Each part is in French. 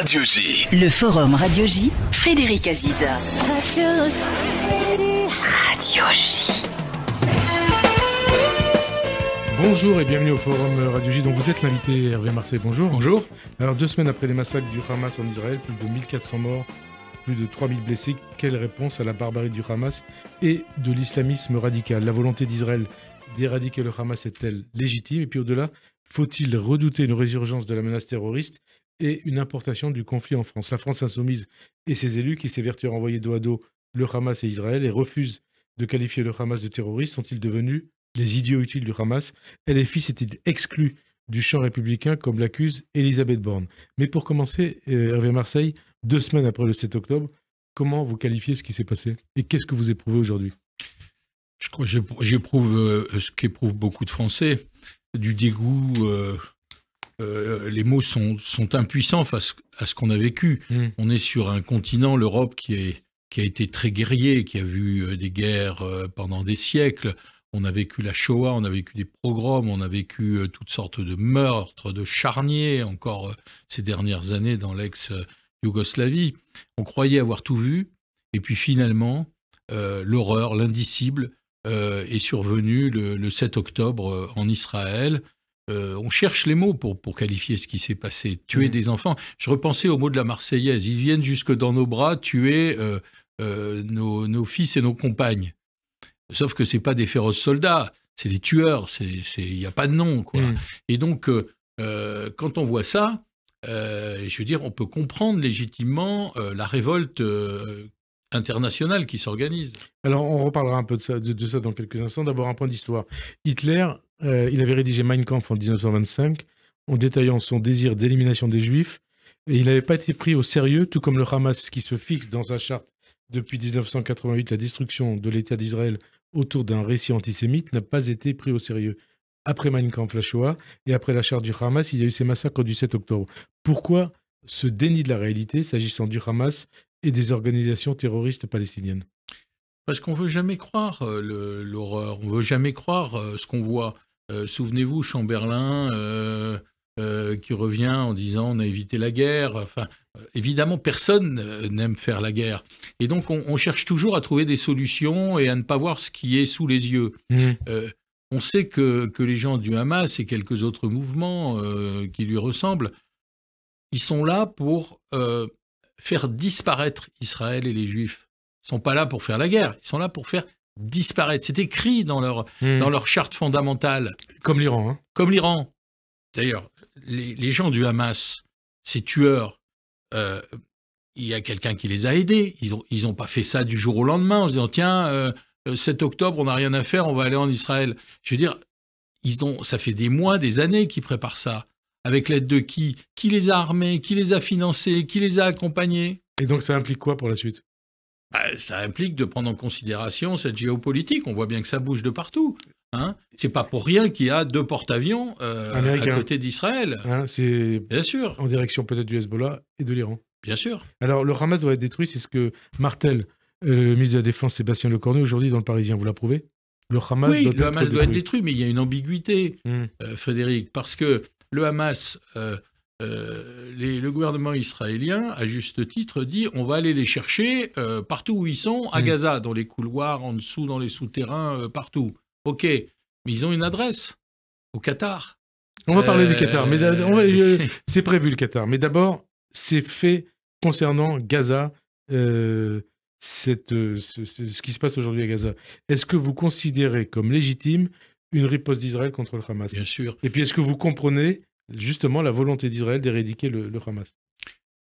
Radio J. Le forum Radio J. Frédéric Aziza. Radio J. Radio J. Bonjour et bienvenue au forum Radio J dont vous êtes l'invité Hervé Marseille. Bonjour. Bonjour. Alors deux semaines après les massacres du Hamas en Israël, plus de 1400 morts, plus de 3000 blessés, quelle réponse à la barbarie du Hamas et de l'islamisme radical La volonté d'Israël d'éradiquer le Hamas est-elle légitime Et puis au-delà, faut-il redouter une résurgence de la menace terroriste et une importation du conflit en France. La France insoumise et ses élus, qui s'évertuent à renvoyer dos à dos le Hamas et Israël et refusent de qualifier le Hamas de terroriste, sont-ils devenus les idiots utiles du Hamas LFI s'est-il exclu du champ républicain comme l'accuse Elisabeth Borne Mais pour commencer, euh, Hervé Marseille, deux semaines après le 7 octobre, comment vous qualifiez ce qui s'est passé et qu'est-ce que vous éprouvez aujourd'hui J'éprouve euh, ce qu'éprouvent beaucoup de Français, du dégoût, euh, euh, les mots sont, impuissants face à ce qu'on a vécu. Mm. On est sur un continent, l'Europe, qui, a été très guerrier, qui a vu euh, des guerres euh, pendant des siècles. On a vécu la Shoah, on a vécu des pogroms, on a vécu toutes sortes de meurtres, de charniers, encore ces dernières années dans l'ex-Yougoslavie. On croyait avoir tout vu, et puis finalement, l'horreur, l'indicible est survenue le, 7 octobre en Israël, euh, on cherche les mots pour, pour qualifier ce qui s'est passé. Tuer mhm. des enfants. Je repensais aux mots de la Marseillaise. Ils viennent jusque dans nos bras tuer euh, euh, nos, fils et nos compagnes. Sauf que ce c'est pas des féroces soldats, c'est des tueurs. Il n'y a pas de nom. Quoi. Mhm. Et donc, quand on voit ça, je veux dire, on peut comprendre légitimement la révolte International qui s'organise. Alors, on reparlera un peu de ça, dans quelques instants. D'abord, un point d'histoire. Hitler, euh, il avait rédigé Mein Kampf en 1925 en détaillant son désir d'élimination des Juifs. Et il n'avait pas été pris au sérieux, tout comme le Hamas qui se fixe dans sa charte depuis 1988 la destruction de l'État d'Israël autour d'un récit antisémite n'a pas été pris au sérieux. Après Mein Kampf, la Shoah, et après la charte du Hamas, il y a eu ces massacres du 7 octobre. Pourquoi ce déni de la réalité s'agissant du Hamas et des organisations terroristes palestiniennes. Parce qu'on ne veut jamais croire euh, l'horreur, on ne veut jamais croire euh, ce qu'on voit. Euh, souvenez-vous, Chamberlain qui revient en disant on a évité la guerre. Enfin, évidemment, personne n'aime faire la guerre. Et donc, on, cherche toujours à trouver des solutions et à ne pas voir ce qui est sous les yeux. Mmh. on sait que, que, les gens du Hamas et quelques autres mouvements qui lui ressemblent, ils sont là pour faire disparaître Israël et les Juifs. Ils sont pas là pour faire la guerre, ils sont là pour faire disparaître. C'est écrit dans leur, hmm. dans leur charte fondamentale. Comme l'Iran. Hein. Comme l'Iran. D'ailleurs, les, gens du Hamas, ces tueurs, euh, il y a quelqu'un qui les a aidés. Ils n'ont ils ont pas fait ça du jour au lendemain en se disant tiens, 7 euh, euh, octobre, on n'a rien à faire, on va aller en Israël. Je veux dire, ils ont, ça fait des mois, des années qu'ils préparent ça. Avec l'aide de qui Qui les a armés Qui les a financés Qui les a accompagnés Et donc ça implique quoi pour la suite bah, ça implique de prendre en considération cette géopolitique. On voit bien que ça bouge de partout. Hein c'est pas pour rien qu'il y a deux porte-avions euh, à côté d'Israël. Hein, c'est bien sûr. En direction peut-être du Hezbollah et de l'Iran. Bien sûr. Alors le Hamas doit être détruit, c'est ce que Martel, le euh, ministre de la Défense Sébastien Lecornu, aujourd'hui dans le Parisien, vous l'approuvez Le Hamas, oui, le Hamas doit être détruit, mais il y a une ambiguïté, hmm. euh, Frédéric, parce que le Hamas, euh, euh, le gouvernement israélien, à juste titre, dit on va aller les chercher euh, partout où ils sont, à mm. Gaza, dans les couloirs, en dessous, dans les souterrains, partout. Ok, mais ils ont une adresse au Qatar. On va parler du Qatar, mais c'est prévu le Qatar. Mais d'abord, ces faits concernant Gaza, ce, qui se passe aujourd'hui à Gaza. Est-ce que vous considérez comme légitime une riposte d'Israël contre le Hamas. Bien sûr. Et puis, est-ce que vous comprenez justement la volonté d'Israël d'éradiquer le, Hamas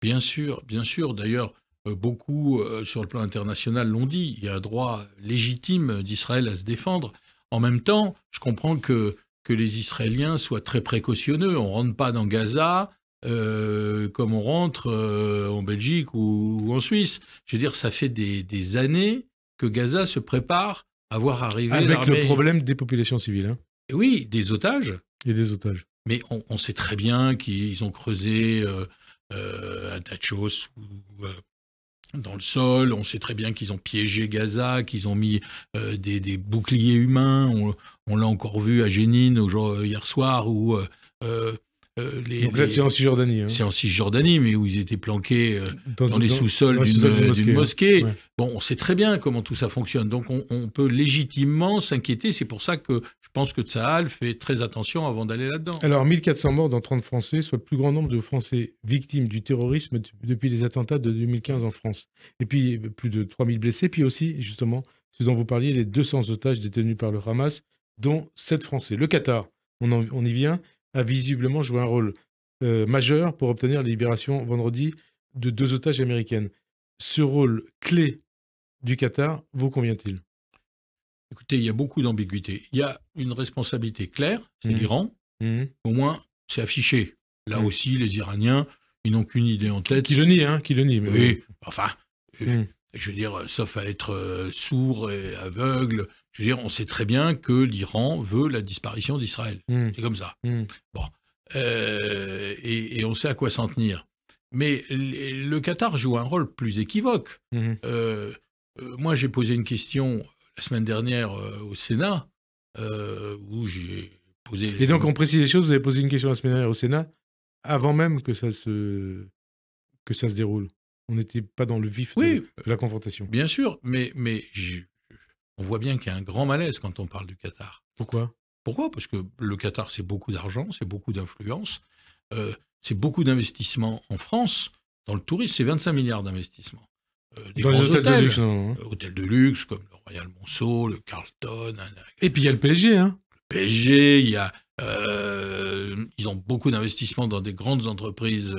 Bien sûr, bien sûr. D'ailleurs, euh, beaucoup euh, sur le plan international l'ont dit. Il y a un droit légitime d'Israël à se défendre. En même temps, je comprends que, que les Israéliens soient très précautionneux. On ne rentre pas dans Gaza. Euh, comme on rentre en Belgique ou, en Suisse. Je veux dire, ça fait des, des années que Gaza se prépare avoir arrivé. Avec le problème des populations civiles. Hein. oui, des otages. Et des otages. Mais on, sait très bien qu'ils ont creusé euh, euh tas à choses ou euh, dans le sol. On sait très bien qu'ils ont piégé Gaza, qu'ils ont mis euh, des, boucliers humains. On, on l'a encore vu à Génine hier soir où euh, hein. c'est en Cisjordanie. mais où ils étaient planqués euh, dans, les sous-sols d'une euh, mosquée. Bon, on sait très bien comment tout ça fonctionne. Donc on, peut légitimement s'inquiéter. C'est pour ça que je pense que Tsahal fait très attention avant d'aller là-dedans. Alors 1400 morts dans 30 Français, soit le plus grand nombre de Français victimes du terrorisme depuis les attentats de 2015 en France. Et puis plus de 3000 blessés. Puis aussi, justement, ce dont vous parliez, les 200 otages détenus par le Hamas, dont 7 Français. Le Qatar, on y vient a visiblement joué un rôle euh, majeur pour obtenir la libération vendredi de deux otages américaines. Ce rôle clé du Qatar vous convient-il Écoutez, il y a beaucoup d'ambiguïté. Il y a une responsabilité claire, c'est mmh. l'Iran. Mmh. Au moins, c'est affiché. Là mmh. aussi, les Iraniens, ils n'ont qu'une idée en tête. Qui le nie, hein Qui le nie. Mais oui, enfin, euh, je veux dire, sauf à être euh, sourd et aveugle, je veux dire, on sait très bien que l'Iran veut la disparition d'Israël. Hmm. C'est comme ça. Hmm. Bon. Euh, et, on sait à quoi s'en tenir. Mais le Qatar joue un rôle plus équivoque. Hmm. Euh, euh, moi, j'ai posé une question la semaine dernière au Sénat, où j'ai posé... Et donc, on précise les choses, vous avez posé une question la semaine dernière au Sénat, avant même que ça se, que ça se déroule. On n'était pas dans le vif de la confrontation. Bien sûr, mais, mais on voit bien qu'il y a un grand malaise quand on parle du Qatar. Pourquoi Pourquoi Parce que le Qatar, c'est beaucoup d'argent, c'est beaucoup d'influence, euh, c'est beaucoup d'investissements en France. Dans le tourisme, c'est 25 milliards d'investissements. Euh, dans hôtels, de luxe, non hein. Hôtels de luxe, comme le Royal Monceau, le Carlton. Et puis il y a le PSG, hein. Le PSG, il y a... Euh, ils ont beaucoup d'investissements dans des grandes entreprises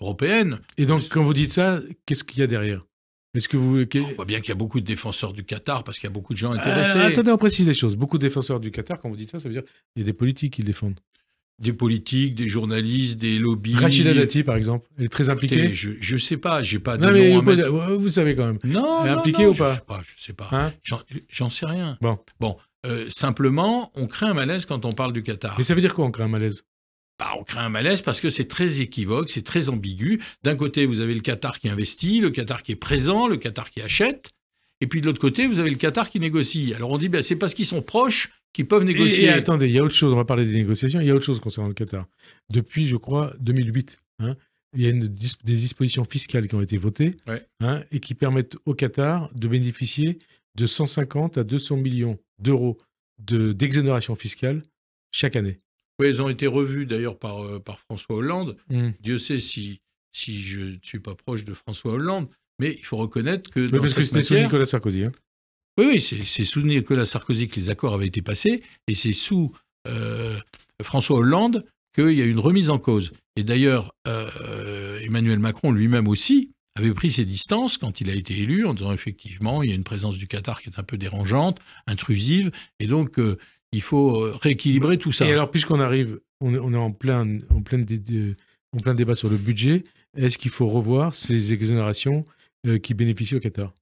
européennes. Et donc, quand vous dites ça, qu'est-ce qu'il y a derrière est-ce que vous On voit bien qu'il y a beaucoup de défenseurs du Qatar parce qu'il y a beaucoup de gens euh, intéressés. attendez, on précise les choses. Beaucoup de défenseurs du Qatar, quand vous dites ça, ça veut dire qu'il y a des politiques qui défendent. Des politiques, des journalistes, des lobbies. Rachida Dati, par exemple, elle est très impliquée. je ne sais pas, j'ai pas de nom à vous, savez quand même. Non, elle est impliquée ou pas, Je sais pas. Je sais pas. Hein j'en sais rien. Bon. Bon. Euh, simplement, on crée un malaise quand on parle du Qatar. Mais ça veut dire quoi, on crée un malaise bah, on crée un malaise parce que c'est très équivoque, c'est très ambigu. D'un côté, vous avez le Qatar qui investit, le Qatar qui est présent, le Qatar qui achète. Et puis de l'autre côté, vous avez le Qatar qui négocie. Alors on dit, bah, c'est parce qu'ils sont proches qu'ils peuvent négocier. Et, attendez, il y a autre chose, on va parler des négociations, il y a autre chose concernant le Qatar. Depuis, je crois, 2008, hein, il y a des dispositions fiscales qui ont été votées hein, et qui permettent au Qatar de bénéficier de 150 à 200 millions d'euros d'exonération fiscale chaque année elles ont été revues d'ailleurs par, euh, par François Hollande. Mmh. Dieu sait si, si je ne suis pas proche de François Hollande, mais il faut reconnaître que. Mais parce que c'était sous Nicolas Sarkozy. Hein. Oui, oui, c'est sous Nicolas Sarkozy que les accords avaient été passés, et c'est sous euh, François Hollande qu'il y a eu une remise en cause. Et d'ailleurs, euh, Emmanuel Macron lui-même aussi avait pris ses distances quand il a été élu en disant effectivement il y a une présence du Qatar qui est un peu dérangeante, intrusive, et donc il faut euh, rééquilibrer tout ça. Et alors, puisqu'on arrive, on, est en plein, en, plein débat sur le budget, est-ce qu'il faut revoir ces exonérations euh, qui bénéficient au Qatar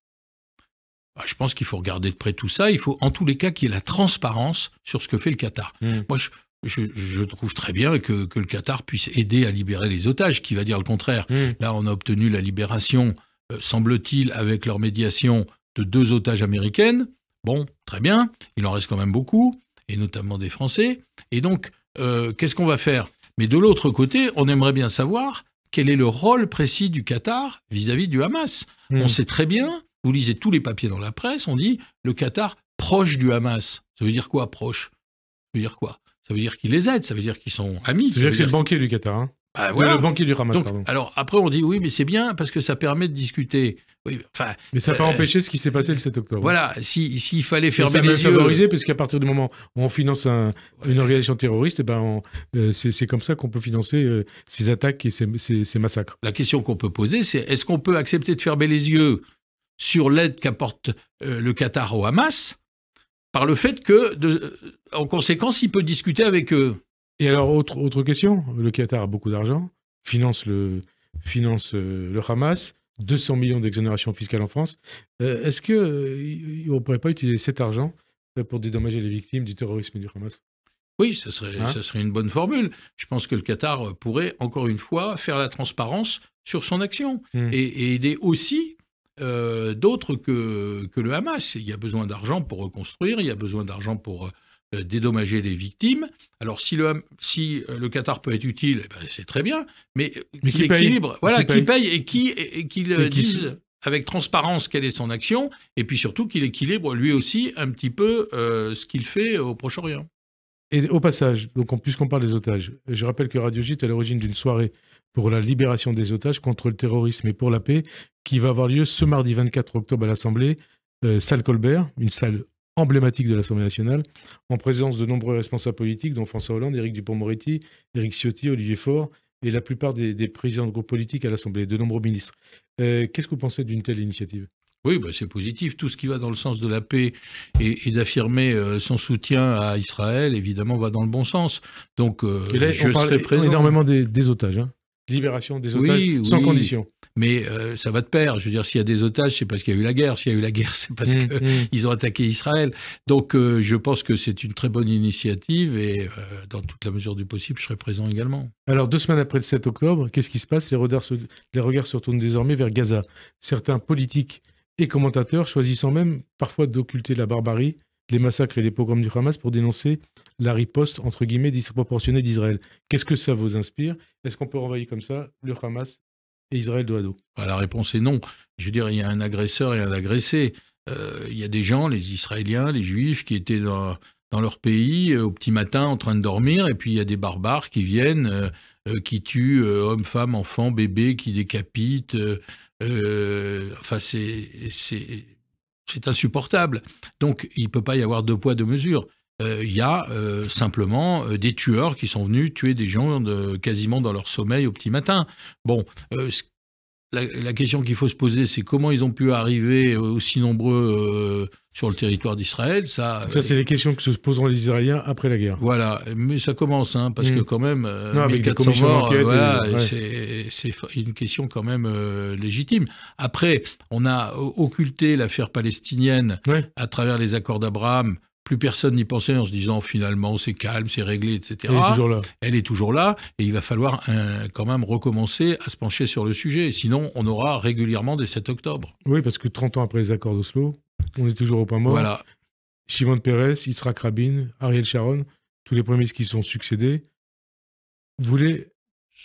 ah, je pense qu'il faut regarder de près tout ça. Il faut, en tous les cas, qu'il y ait la transparence sur ce que fait le Qatar. Hmm. Moi, je, je, trouve très bien que, le Qatar puisse aider à libérer les otages, qui va dire le contraire. Hmm. Là, on a obtenu la libération, euh, semble-t-il, avec leur médiation de deux otages américaines. Bon, très bien, il en reste quand même beaucoup et notamment des Français. Et donc, euh, qu'est-ce qu'on va faire Mais de l'autre côté, on aimerait bien savoir quel est le rôle précis du Qatar vis-à-vis du Hamas. Hmm. On sait très bien, vous lisez tous les papiers dans la presse, on dit le Qatar proche du Hamas. Ça veut dire quoi, proche Ça veut dire quoi Ça veut dire qu'ils les aide, ça veut dire qu'ils sont amis. Ça veut dire que c'est le banquier du Qatar. Hein. Ah, le banquier du Hamas, pardon. Alors, après, on dit oui, mais c'est bien parce que ça permet de discuter. Oui, enfin, mais ça n'a pas euh, empêché ce qui s'est passé le 7 octobre. Voilà, s'il si, fallait fermer les yeux... Ça favoriser, parce qu'à partir du moment où on finance une organisation terroriste, et eh ben euh, c'est comme ça qu'on peut financer euh, ces attaques et ces, ces, massacres. La question qu'on peut poser, c'est est-ce qu'on peut accepter de fermer les yeux sur l'aide qu'apporte le Qatar au Hamas par le fait que, de, en conséquence, il peut discuter avec eux et alors, autre, autre question, le Qatar a beaucoup d'argent, finance le, finance euh, le Hamas, 200 millions d'exonérations fiscales en France. Euh, est-ce qu'on euh, ne pourrait pas utiliser cet argent pour dédommager les victimes du terrorisme du Hamas oui, ça serait, hein ça serait une bonne formule. Je pense que le Qatar pourrait, encore une fois, faire la transparence sur son action hmm. et, aider aussi d'autres que, que, le Hamas. Il y a besoin d'argent pour reconstruire, il y a besoin d'argent pour euh, dédommager les victimes. Alors si le, si euh, le Qatar peut être utile, eh ben, c'est très bien, mais, euh, qu'il équilibre, voilà, qui paye. et qui qu'il dise avec transparence quelle est son action, et puis surtout qu'il équilibre lui aussi un petit peu ce qu'il fait au Proche-Orient. Et au passage, donc puisqu'on parle des otages, je rappelle que Radio Gite est à l'origine d'une soirée pour la libération des otages contre le terrorisme et pour la paix qui va avoir lieu ce mardi 24 octobre à l'Assemblée, salle Colbert, une salle emblématique de l'Assemblée nationale, en présence de nombreux responsables politiques, dont François Hollande, Éric Dupont-Moretti, Éric Ciotti, Olivier Faure et la plupart des, présidents de groupes politiques à l'Assemblée, de nombreux ministres. Euh, qu'est-ce que vous pensez d'une telle initiative oui, bah, c'est positif. Tout ce qui va dans le sens de la paix et, d'affirmer euh, son soutien à Israël, évidemment, va dans le bon sens. Donc, euh, je on parle énormément des, otages. Hein. Libération des otages sans condition mais euh, ça va de pair. Je veux dire, s'il y a des otages, c'est parce qu'il y a eu la guerre. S'il y a eu la guerre, c'est parce mm, qu'ils mm. ont attaqué Israël. Donc, euh, je pense que c'est une très bonne initiative et euh, dans toute la mesure du possible, je serai présent également. Alors, deux semaines après le 7 octobre, qu'est-ce qui se passe les regards, se... les regards se retournent désormais vers Gaza. Certains politiques et commentateurs choisissant même parfois d'occulter la barbarie les massacres et les pogroms du Hamas pour dénoncer la riposte entre guillemets disproportionnée d'Israël. Qu'est-ce que ça vous inspire Est-ce qu'on peut renvoyer comme ça le Hamas Israël doit à bah, La réponse est non. Je veux dire, il y a un agresseur et un agressé. Euh, il y a des gens, les Israéliens, les Juifs, qui étaient dans, leur pays euh, au petit matin en train de dormir, et puis il y a des barbares qui viennent, euh, qui tuent hommes, femmes, enfants, bébés, qui décapitent. enfin, c'est insupportable. Donc, il ne peut pas y avoir deux poids, deux mesures. Euh, il y a euh, simplement euh, des tueurs qui sont venus tuer des gens quasiment dans leur sommeil au petit matin. Bon, la, question qu'il faut se poser, c'est comment ils ont pu arriver aussi nombreux sur le territoire d'Israël. Ça, ça c'est les questions que se poseront les Israéliens après la guerre. Voilà, mais ça commence, hein, parce mm. que quand même, non, 1400 morts, voilà, c'est une question quand même légitime. Après, on a occulté l'affaire palestinienne à travers les accords d'Abraham, plus personne n'y pensait en se disant finalement c'est calme, c'est réglé, etc. Elle est toujours là. Elle est toujours là et il va falloir euh, quand même recommencer à se pencher sur le sujet. Sinon, on aura régulièrement des 7 octobre. Oui, parce que 30 ans après les accords d'Oslo, on est toujours au point mort. Voilà. Shimon Peres, Yitzhak Rabin, Ariel Sharon, tous les premiers qui sont succédés voulaient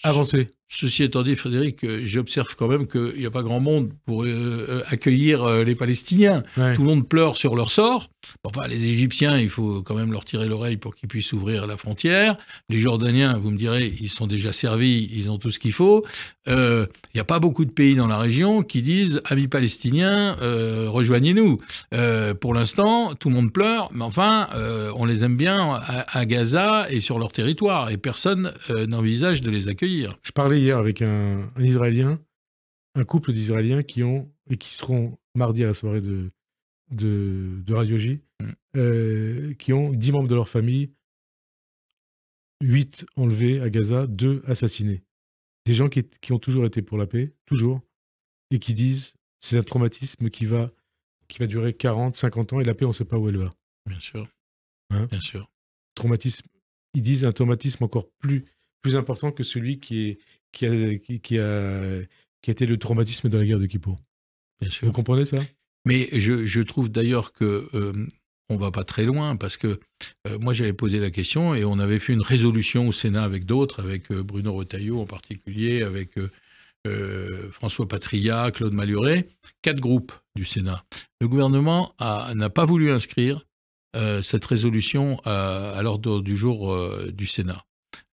avancer. Ceci étant dit, Frédéric, euh, j'observe quand même qu'il n'y a pas grand monde pour euh, euh, accueillir les Palestiniens. Tout le monde pleure sur leur sort. Enfin, les Égyptiens, il faut quand même leur tirer l'oreille pour qu'ils puissent ouvrir la frontière. Les Jordaniens, vous me direz, ils sont déjà servis, ils ont tout ce qu'il faut. Il n'y a pas beaucoup de pays dans la région qui disent, amis palestiniens, rejoignez-nous. pour l'instant, tout le monde pleure, mais enfin, on les aime bien à, à, Gaza et sur leur territoire, et personne n'envisage de les accueillir. Je parlais avec un, Israélien, un couple d'Israéliens qui ont et qui seront mardi à la soirée de, de, de Radio J, mm. euh, qui ont 10 membres de leur famille, 8 enlevés à Gaza, 2 assassinés. Des gens qui, ont toujours été pour la paix, toujours, et qui disent c'est un traumatisme qui va, qui va durer 40, 50 ans et la paix, on ne sait pas où elle va. Bien sûr. Hein? Bien sûr. Traumatisme. Ils disent un traumatisme encore plus, plus important que celui qui est, qui a, qui, a, qui été le traumatisme de la guerre de Kippour. Vous comprenez ça Mais je, je trouve d'ailleurs que ne on va pas très loin parce que moi j'avais posé la question et on avait fait une résolution au Sénat avec d'autres, avec Bruno Retailleau en particulier, avec François Patria, Claude Maluret, quatre groupes du Sénat. Le gouvernement n'a pas voulu inscrire cette résolution à l'ordre du jour du Sénat.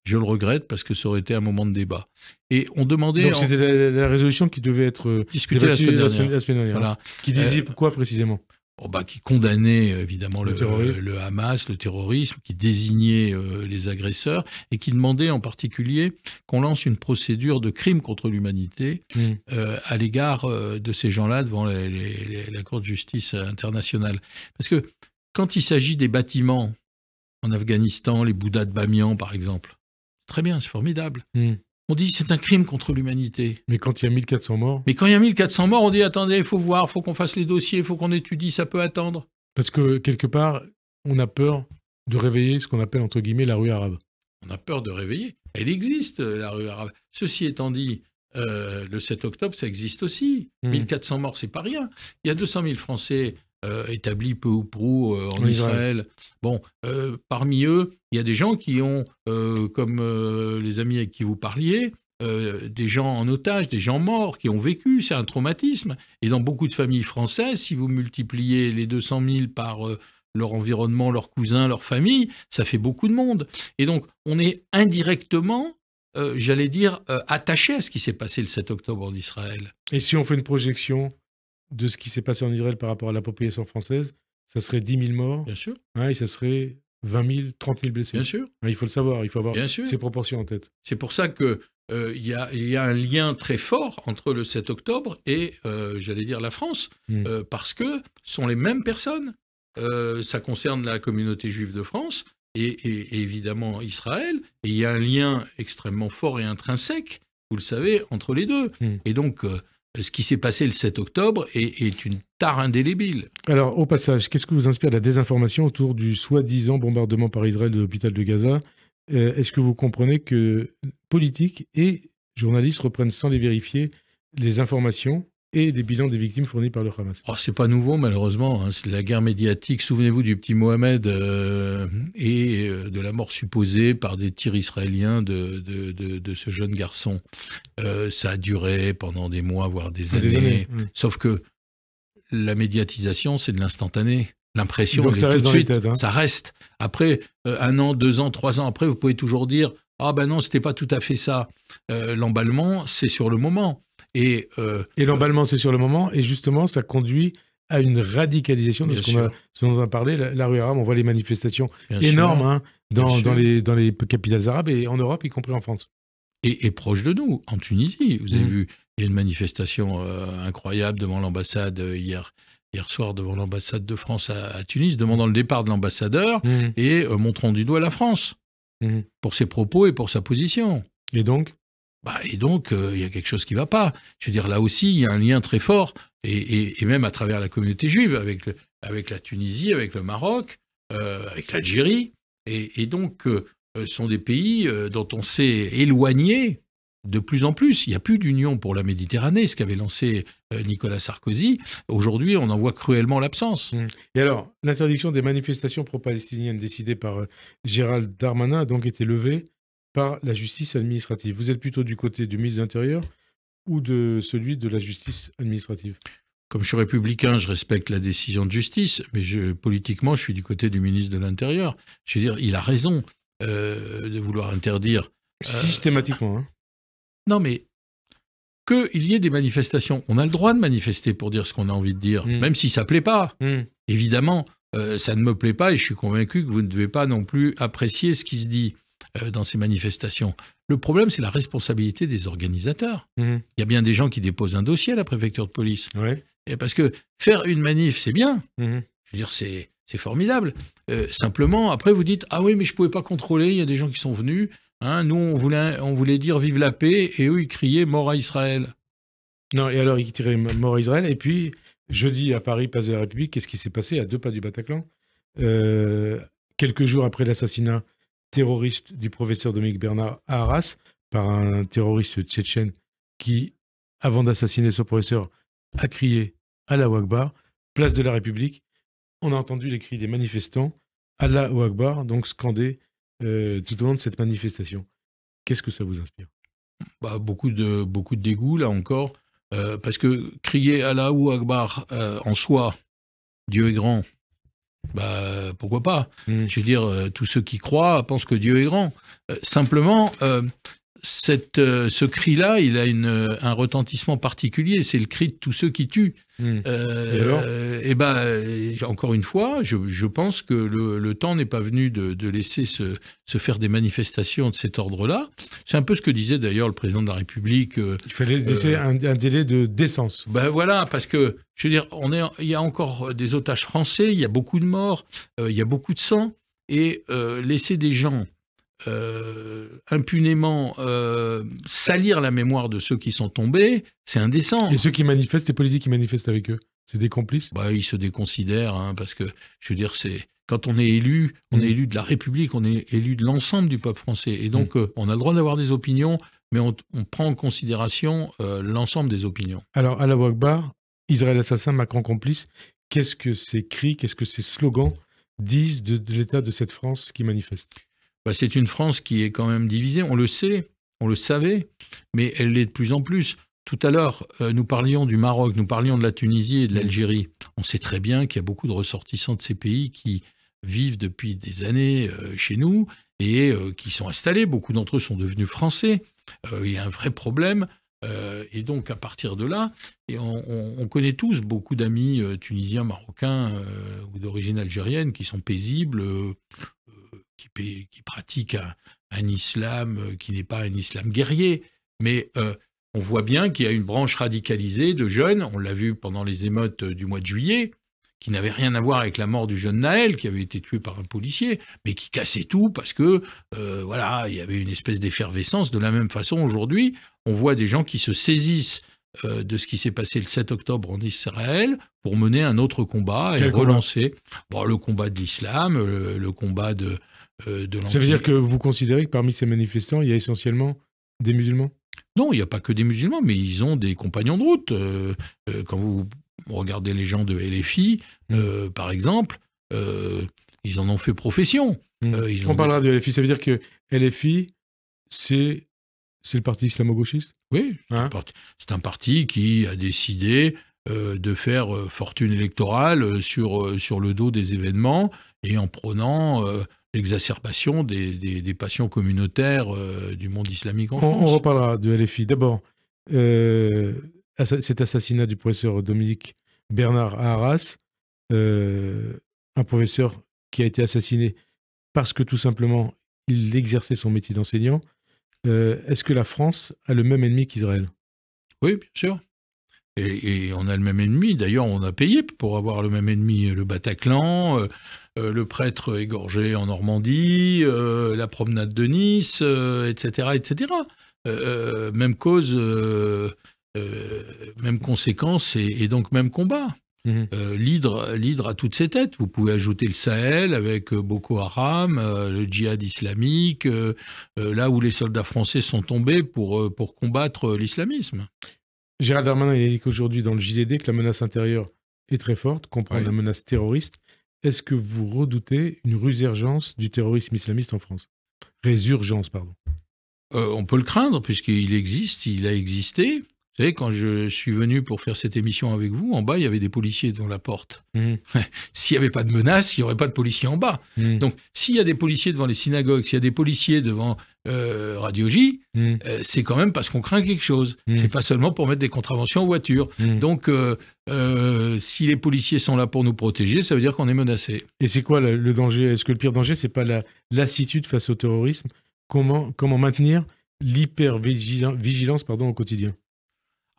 Je le regrette parce que ça aurait été un moment de débat. Et on demandait. Donc c'était la, résolution qui devait être euh, discutée la semaine dernière. Qui disait euh, pourquoi quoi précisément oh, bah, qui condamnait euh, évidemment le, Hamas, le terrorisme, qui désignait les agresseurs et qui demandait en particulier qu'on lance une procédure de crime contre l'humanité hmm. à l'égard de ces gens-là devant la Cour de justice internationale. Parce que quand il s'agit des bâtiments en Afghanistan, les Bouddhas de Bamiyan par exemple, Très bien, c'est formidable. Hmm. On dit c'est un crime contre l'humanité. Mais quand il y a 1400 morts Mais quand il y a 1400 morts, on dit attendez, il faut voir, il faut qu'on fasse les dossiers, il faut qu'on étudie, ça peut attendre. Parce que quelque part, on a peur de réveiller ce qu'on appelle entre guillemets la rue arabe. On a peur de réveiller. Elle existe, euh, la rue arabe. Ceci étant dit, euh, le 7 octobre, ça existe aussi. 1400 hmm. morts, c'est pas rien. Il y a 200 000 Français établi euh, établis peu ou prou euh, en Israël. Bon, euh, parmi eux, il y a des gens qui ont, comme les amis avec qui vous parliez, des gens en otage, des gens morts qui ont vécu, c'est un traumatisme. Et dans beaucoup de familles françaises, si vous multipliez les 200 000 par leur environnement, leurs cousins, leur famille, ça fait beaucoup de monde. Et donc, on est indirectement j'allais dire, attaché à ce qui s'est passé le 7 octobre en Israël. Et si on fait une projection de ce qui s'est passé en Israël par rapport à la population française, ça serait 10 000 morts. Bien sûr. et ça serait 20 000, 30 000 blessés. Bien sûr. il faut le savoir, il faut avoir ces proportions en tête. C'est pour ça que euh, il y, a un lien très fort entre le 7 octobre et, euh, j'allais dire, la France, hmm. euh, parce que ce sont les mêmes personnes. ça concerne la communauté juive de France et, évidemment Israël. Et il y a un lien extrêmement fort et intrinsèque, vous le savez, entre les deux. Hmm. Et donc, ce qui s'est passé le 7 octobre est, une tare indélébile. Alors, au passage, qu'est-ce que vous inspire la désinformation autour du soi-disant bombardement par Israël de l'hôpital de Gaza euh, Est-ce que vous comprenez que politiques et journalistes reprennent sans les vérifier les informations et des bilans des victimes fournis par le Hamas. Oh, c'est pas nouveau, malheureusement. Hein. C'est la guerre médiatique. Souvenez-vous du petit Mohamed euh, et euh, de la mort supposée par des tirs israéliens de, de, ce jeune garçon. Euh, ça a duré pendant des mois, voire des ah, années. Sauf que la médiatisation, c'est de l'instantané. L'impression, tout de suite, hein. ça reste. Après, un an, deux ans, trois ans après, vous pouvez toujours dire « Ah ben non, c'était pas tout à fait ça. L'emballement, c'est sur le moment. Euh, et, l'emballement, c'est sur le moment. Et justement, ça conduit à une radicalisation de ce, dont on a parlé. La, rue arabe, on voit les manifestations énormes hein, dans, les, dans les capitales arabes et en Europe, y compris en France. Et, proche de nous, en Tunisie. Vous avez mmh. vu, il y a une manifestation euh, incroyable devant l'ambassade euh, hier hier soir devant l'ambassade de France à, Tunis, demandant le départ de l'ambassadeur mmh. et montrant du doigt la France mmh. pour ses propos et pour sa position. Et donc bah, et donc, euh, il y a quelque chose qui ne va pas. Je veux dire, là aussi, il y a un lien très fort, et, même à travers la communauté juive, avec, avec la Tunisie, avec le Maroc, euh, avec l'Algérie. Et, donc, euh, ce sont des pays dont on s'est éloigné de plus en plus. Il n'y a plus d'union pour la Méditerranée, ce qu'avait lancé Nicolas Sarkozy. Aujourd'hui, on en voit cruellement l'absence. Mmh. Et alors, l'interdiction des manifestations pro-palestiniennes décidée par Gérald Darmanin a donc été levée par la justice administrative. Vous êtes plutôt du côté du ministre de l'Intérieur ou de celui de la justice administrative Comme je suis républicain, je respecte la décision de justice, mais politiquement, je suis du côté du ministre de l'Intérieur. Je veux dire, il a raison euh, de vouloir interdire. Euh, Systématiquement. Hein. Non, mais qu'il y ait des manifestations. On a le droit de manifester pour dire ce qu'on a envie de dire, hmm. même si ça ne plaît pas. Hmm. Évidemment, euh, ça ne me plaît pas et je suis convaincu que vous ne devez pas non plus apprécier ce qui se dit. Euh, dans ces manifestations. Le problème, c'est la responsabilité des organisateurs. Mmh. Il y a bien des gens qui déposent un dossier à la préfecture de police. Et parce que faire une manif, c'est bien. Mmh. Je veux dire, c'est, formidable. Euh, simplement, après, vous dites Ah oui, mais je ne pouvais pas contrôler, il y a des gens qui sont venus. Hein, nous, on voulait, on voulait dire Vive la paix, et eux, ils criaient Mort à Israël. Non, et alors, ils tiraient Mort à Israël. Et puis, jeudi, à Paris, place de la République, qu'est-ce qui s'est passé à deux pas du Bataclan euh, Quelques jours après l'assassinat terroriste du professeur Dominique Bernard à Arras par un terroriste tchétchène qui, avant d'assassiner son professeur, a crié Allah Akbar, place de la République. On a entendu les cris des manifestants, Allah Akbar, donc scandé euh, tout au long de cette manifestation. Qu'est-ce que ça vous inspire bah, beaucoup, de, beaucoup de dégoût, là encore, euh, parce que crier Allah Akbar euh, en soi, Dieu est grand, bah, pourquoi pas hmm. Je veux dire, euh, tous ceux qui croient pensent que Dieu est grand. Euh, simplement, euh, euh, ce cri-là, il a un retentissement particulier. C'est le cri de tous ceux qui tuent. Hmm. Euh, et, eh ben, euh, encore une fois, je, pense que le, temps n'est pas venu de, laisser se, faire des manifestations de cet ordre-là. C'est un peu ce que disait d'ailleurs le président de la République. il fallait laisser un, délai de décence. Ben voilà, parce que je veux dire, on il y a encore des otages français, il y a beaucoup de morts, il y a beaucoup de sang, et laisser des gens euh, impunément euh, salir la mémoire de ceux qui sont tombés, c'est indécent. Et ceux qui manifestent, les politiques qui manifestent avec eux, c'est des complices bah, Ils se déconsidèrent, hein, parce que, je veux dire, c'est quand on est élu, on est mm. élu de la République, on est élu de l'ensemble du peuple français. Et donc, mm. euh, on a le droit d'avoir des opinions, mais on, prend en considération l'ensemble des opinions. Alors, à la Wagbar, Israël assassin, Macron complice, qu'est-ce que ces cris, qu'est-ce que ces slogans disent de l'état de cette France qui manifeste bah, c'est une France qui est quand même divisée. On le sait, on le savait, mais elle l'est de plus en plus. Tout à l'heure, euh, nous parlions du Maroc, nous parlions de la Tunisie et de mm. l'Algérie. On sait très bien qu'il y a beaucoup de ressortissants de ces pays qui vivent depuis des années euh, chez nous et euh, qui sont installés. Beaucoup d'entre eux sont devenus français. il y a un vrai problème. et donc, à partir de là, on connaît tous beaucoup d'amis tunisiens, marocains ou d'origine algérienne qui sont paisibles qui, qui pratique un, islam euh, qui n'est pas un islam guerrier, mais euh, on voit bien qu'il y a une branche radicalisée de jeunes, on l'a vu pendant les émeutes euh, du mois de juillet, qui n'avait rien à voir avec la mort du jeune Naël, qui avait été tué par un policier, mais qui cassait tout parce que, voilà, il y avait une espèce d'effervescence. De la même façon, aujourd'hui, on voit des gens qui se saisissent de ce qui s'est passé le 7 octobre en Israël pour mener un autre combat et relancer le combat de l'islam, le, combat de, euh, Ça veut dire que vous considérez que parmi ces manifestants, il y a essentiellement des musulmans Non, il n'y a pas que des musulmans, mais ils ont des compagnons de route. Euh, euh, quand vous regardez les gens de LFI, hmm. par exemple, ils en ont fait profession. Hmm. On parlera de LFI. Ça veut dire que LFI, c'est c'est le parti islamo-gauchiste Oui, hein c'est, un parti, qui a décidé de faire fortune électorale sur, sur le dos des événements et en prenant l'exacerbation des, passions communautaires euh, du monde islamique en on, France. On reparlera de LFI. D'abord, euh, cet assassinat du professeur Dominique Bernard Arras, euh, un professeur qui a été assassiné parce que tout simplement il exerçait son métier d'enseignant. Est-ce que la France a le même ennemi qu'Israël Oui, bien sûr. Et, et, on a le même ennemi. D'ailleurs, on a payé pour avoir le même ennemi, le Bataclan. Euh, le prêtre égorgé en Normandie, euh, la promenade de Nice, etc., euh, etc. même cause, même conséquence et, donc même combat. Mmh. L'hydre a toutes ses têtes. Vous pouvez ajouter le Sahel avec Boko Haram, le djihad islamique, là où les soldats français sont tombés pour, pour combattre l'islamisme. Gérald Darmanin il a dit qu'aujourd'hui dans le JDD que la menace intérieure est très forte, comprend la menace terroriste est-ce que vous redoutez une résurgence du terrorisme islamiste en France Résurgence, pardon. Euh, on peut le craindre, puisqu'il existe, il a existé quand je suis venu pour faire cette émission avec vous, en bas, il y avait des policiers devant la porte. Mmh. s'il n'y avait pas de menace, il n'y aurait pas de policiers en bas. Mmh. Donc, s'il y a des policiers devant les synagogues, s'il y a des policiers devant euh, Radio J, mmh. euh, c'est quand même parce qu'on craint quelque chose. C'est pas seulement pour mettre des contraventions en voiture. Donc, euh, si les policiers sont là pour nous protéger, ça veut dire qu'on est menacé. Et c'est quoi le, danger Est-ce que le pire danger, c'est pas la lassitude face au terrorisme Comment, comment maintenir l'hyper-vigilance au quotidien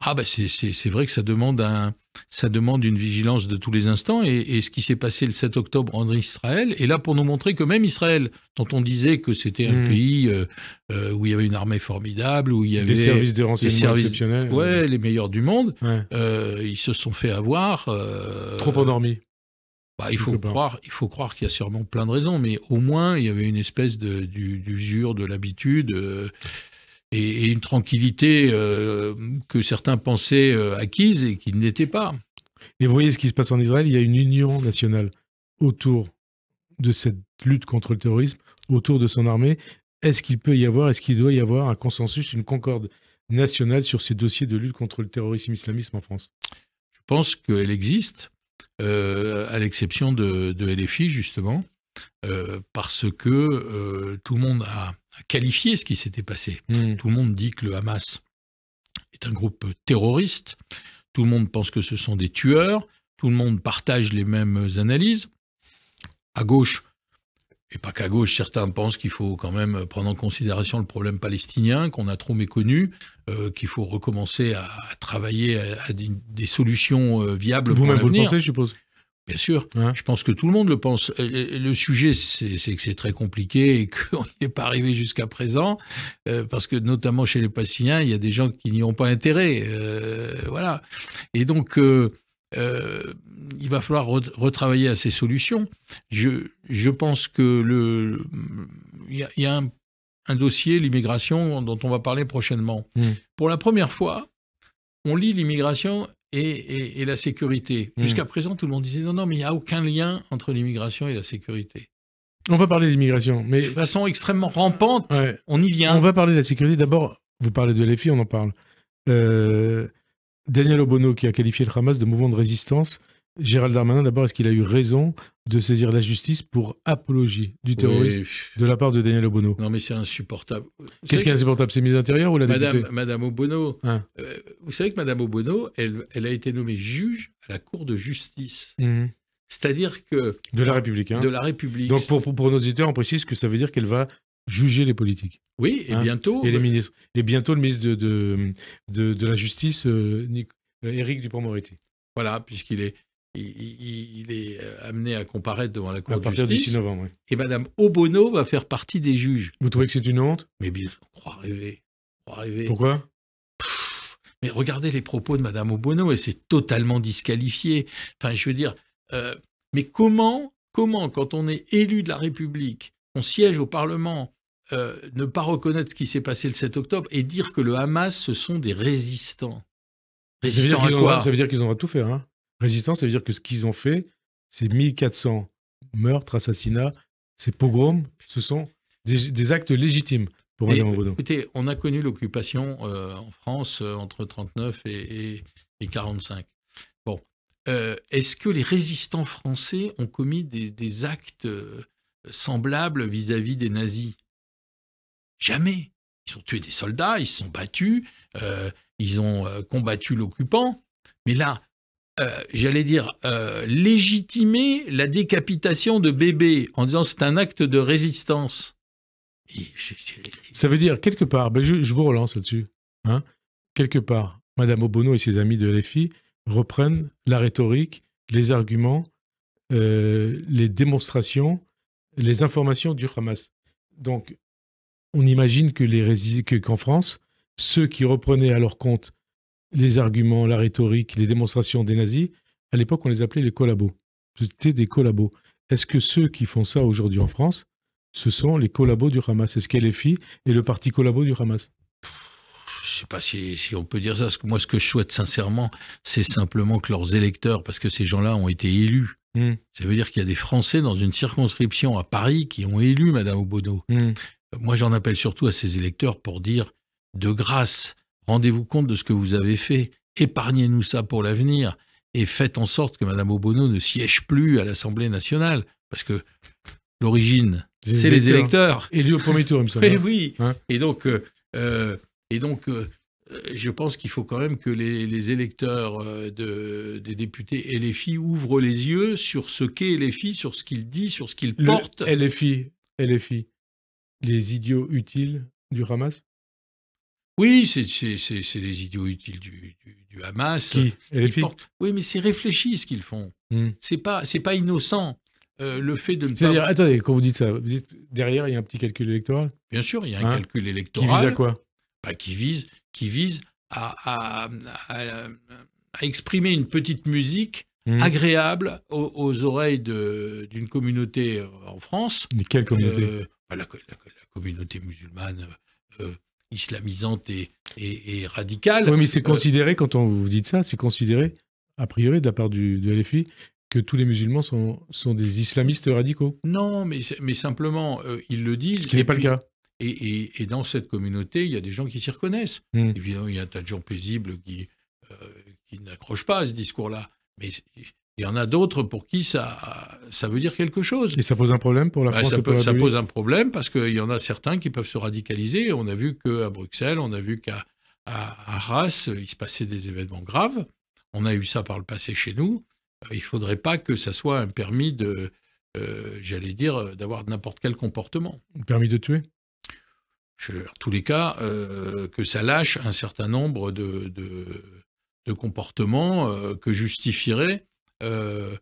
ah ben c'est vrai que ça demande, un, ça demande une vigilance de tous les instants. Et, ce qui s'est passé le 7 octobre en Israël est là pour nous montrer que même Israël, dont on disait que c'était un hmm. pays euh, euh, où il y avait une armée formidable, où il y avait des services de renseignement exceptionnels, euh. ouais, les meilleurs du monde, ils se sont fait avoir. Trop endormis. Bah, il, faut croire, il faut croire qu'il y a sûrement plein de raisons, mais au moins il y avait une espèce de, d'usure de l'habitude et, une tranquillité euh, que certains pensaient euh, acquise et qui n'était pas. Et vous voyez ce qui se passe en Israël, il y a une union nationale autour de cette lutte contre le terrorisme, autour de son armée. Est-ce qu'il peut y avoir, est-ce qu'il doit y avoir un consensus, une concorde nationale sur ces dossiers de lutte contre le terrorisme islamisme en France Je pense qu'elle existe, euh, à l'exception de, de, LFI justement, parce que tout le monde a à qualifier ce qui s'était passé. Hmm. Tout le monde dit que le Hamas est un groupe terroriste, tout le monde pense que ce sont des tueurs, tout le monde partage les mêmes analyses. À gauche, et pas qu'à gauche, certains pensent qu'il faut quand même prendre en considération le problème palestinien qu'on a trop méconnu, euh, qu'il faut recommencer à, travailler à, des solutions euh, viables pour l'avenir. Vous-même, vous pensez, je suppose Bien sûr. Hein. Je pense que tout le monde le pense. Euh, euh, le sujet, c'est que c'est très compliqué et qu'on n'y est pas arrivé jusqu'à présent, euh, parce que notamment chez les Passiens, il y a des gens qui n'y ont pas intérêt. voilà. Et donc, il va falloir retravailler à ces solutions. Je, je pense que le il y, a, un, dossier, l'immigration, dont on va parler prochainement. Hmm. Pour la première fois, on lit l'immigration et, la sécurité. Hmm. Jusqu'à présent, tout le monde disait non, non, mais il n'y a aucun lien entre l'immigration et la sécurité. On va parler d'immigration, mais... De façon extrêmement rampante, on y vient. On va parler de la sécurité. D'abord, vous parlez de LFI, on en parle. Euh, Daniel Obono, qui a qualifié le Hamas de mouvement de résistance, Gérald Darmanin, d'abord, est-ce qu'il a eu raison de saisir la justice pour apologie du terrorisme de la part de Daniel Obono Non, mais c'est insupportable. Qu'est-ce qui est insupportable C'est mise intérieure ou la députée Madame Obono, hein. euh, vous savez que Madame Obono, elle, elle, a été nommée juge à la Cour de justice. Mhm. C'est-à-dire que... De la République. Hein. De la République. Donc pour, pour, nos auditeurs, on précise que ça veut dire qu'elle va juger les politiques. Oui, et hein. bientôt... Et les euh, ministres. Et bientôt le ministre de, de, de, la Justice, euh, Éric Dupond-Moretti. Voilà, puisqu'il est, il, est euh, amené à comparaître devant la Cour de justice. Du novembre, Et Madame Obono va faire partie des juges. Vous trouvez que c'est une honte Mais bien, on croit rêver. croit rêver. Pourquoi Mais regardez les propos de Madame Obono, et c'est totalement disqualifié. Enfin, je veux dire, euh, mais comment, comment, quand on est élu de la République, on siège au Parlement, euh, ne pas reconnaître ce qui s'est passé le 7 octobre et dire que le Hamas, ce sont des résistants Résistants ça veut dire à quoi Ça veut dire qu'ils ont à tout faire. Hein Résistance, ça veut dire que ce qu'ils ont fait, c'est 1400 meurtres, assassinats, ces pogroms, ce sont des, actes légitimes. Pour et, écoutez, on a connu l'occupation euh, en France euh, entre 39 et, et, 45. Bon, euh, est-ce que les résistants français ont commis des, actes semblables vis-à-vis -vis des nazis Jamais. Ils ont tué des soldats, ils se sont battus, ils ont combattu l'occupant. Mais là, euh, j'allais dire, euh, légitimer la décapitation de bébés en disant c'est un acte de résistance. Ça veut dire, quelque part, ben, je, vous relance là-dessus, hein, quelque part, Madame Obono et ses amis de LFI reprennent la rhétorique, les arguments, euh, les démonstrations, les informations du Hamas. Donc, on imagine que les qu'en France, ceux qui reprenaient à leur compte les arguments, la rhétorique, les démonstrations des nazis, à l'époque, on les appelait les collabos. C'était des collabos. Est-ce que ceux qui font ça aujourd'hui en France, ce sont les collabos du Hamas Est-ce qu'elle est fille et le parti collabo du Hamas je ne sais pas si, on peut dire ça. Moi, ce que je souhaite sincèrement, c'est simplement que leurs électeurs, parce que ces gens-là ont été élus, hmm. ça veut dire qu'il y a des Français dans une circonscription à Paris qui ont élu Madame Obono. Hmm. Moi, j'en appelle surtout à ces électeurs pour dire de grâce, Rendez-vous compte de ce que vous avez fait. Épargnez-nous ça pour l'avenir et faites en sorte que Mme Obono ne siège plus à l'Assemblée nationale. Parce que l'origine, c'est les électeurs. Élus au premier tour, il et eh oui. Hein et donc, euh, euh, et donc euh, je pense qu'il faut quand même que les, électeurs des députés LFI ouvrent les yeux sur ce qu'est LFI, sur ce qu'il dit, sur ce qu'il porte. LFI, LFI, les idiots utiles du Hamas oui, c'est les idiots utiles du, Hamas. Qui les Oui, mais c'est réfléchi ce qu'ils font. Ce hmm. C'est pas pas innocent. Euh, le fait de ne C'est-à-dire, attendez, quand vous dites ça, vous dites derrière, il y a un petit calcul électoral Bien sûr, il y a un hein calcul électoral. Qui vise à quoi bah, qui, vise, qui vise à, exprimer une petite musique hmm. agréable aux, oreilles d'une communauté en France. Mais quelle communauté euh, bah, la, communauté musulmane euh, islamisante et, et, radicale. Oui, mais c'est euh, considéré, quand on vous dites ça, c'est considéré, a priori, de la part du, de LFI, que tous les musulmans sont, des islamistes radicaux. Non, mais, mais simplement, euh, ils le disent. Ce qui n'est pas le cas. Et, dans cette communauté, il y a des gens qui s'y reconnaissent. Hmm. Évidemment, il y a un tas de gens paisibles qui, euh, qui n'accrochent pas à ce discours-là. Mais il y en a d'autres pour qui ça, ça veut dire quelque chose. Et ça pose un problème pour la bah, France ça, pose un problème parce qu'il y en a certains qui peuvent se radicaliser. On a vu qu'à Bruxelles, on a vu qu'à Arras, euh, il se passait des événements graves. On a eu ça par le passé chez nous. Euh, il ne faudrait pas que ça soit un permis de, euh, j'allais dire, d'avoir n'importe quel comportement. Un permis de tuer En tous les cas, que ça lâche un certain nombre de, de, de comportements que justifierait euh,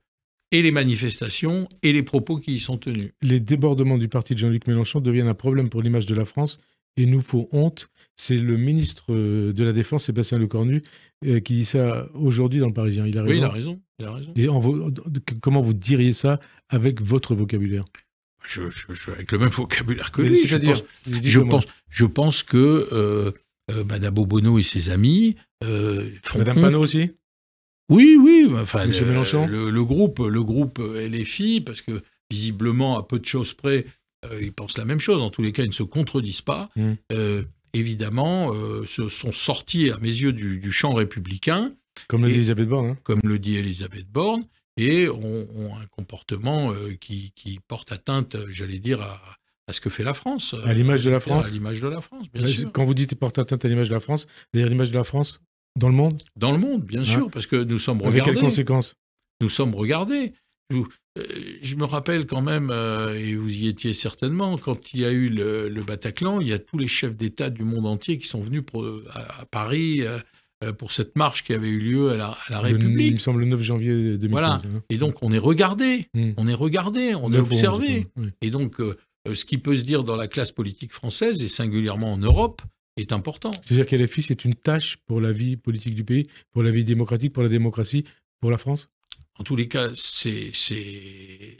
et les manifestations et les propos qui y sont tenus. Les débordements du parti de Jean-Luc Mélenchon deviennent un problème pour l'image de la France et nous font honte. C'est le ministre euh, de la Défense, Sébastien Lecornu, euh, qui dit ça aujourd'hui dans le Parisien. Il a raison. Oui, il a raison. Et comment vous diriez ça avec votre vocabulaire je, avec le même vocabulaire que lui. Je pense, je, pense, je pense que euh, Madame Obono et ses amis euh, Madame Panot aussi oui, oui, enfin, le, Mélenchon. Le, groupe, le groupe LFI, parce que visiblement, à peu de choses près, euh, ils pensent la même chose. En tous les cas, ils ne se contredisent pas. Mmh. Euh, évidemment, ils euh, sont sortis, à mes yeux, du, champ républicain. Comme le dit Elisabeth Borne. Hein. Comme le dit Elisabeth Borne, et ont, un comportement qui, porte atteinte, j'allais dire, à, ce que fait la France. À l'image de la France. À l'image de la France, bien bah, sûr. Quand vous dites porte atteinte à l'image de la France, à l'image de la France dans le monde Dans le monde, bien sûr, parce que nous sommes regardés. Avec quelles conséquences Nous sommes regardés. Euh, je, me rappelle quand même, euh, et vous y étiez certainement, quand il y a eu le, Bataclan, il y a tous les chefs d'État du monde entier qui sont venus pour, à, Paris euh, pour cette marche qui avait eu lieu à la, République. il me semble le 9 janvier 2015. Voilà. Hein. Et donc on est regardé, hmm. on est regardé, on est observé. Et donc ce qui peut se dire dans la classe politique française, et singulièrement en Europe, important. C'est-à-dire que LFI, c'est une tâche pour la vie politique du pays, pour la vie démocratique, pour la démocratie, pour la France En tous les cas, c'est,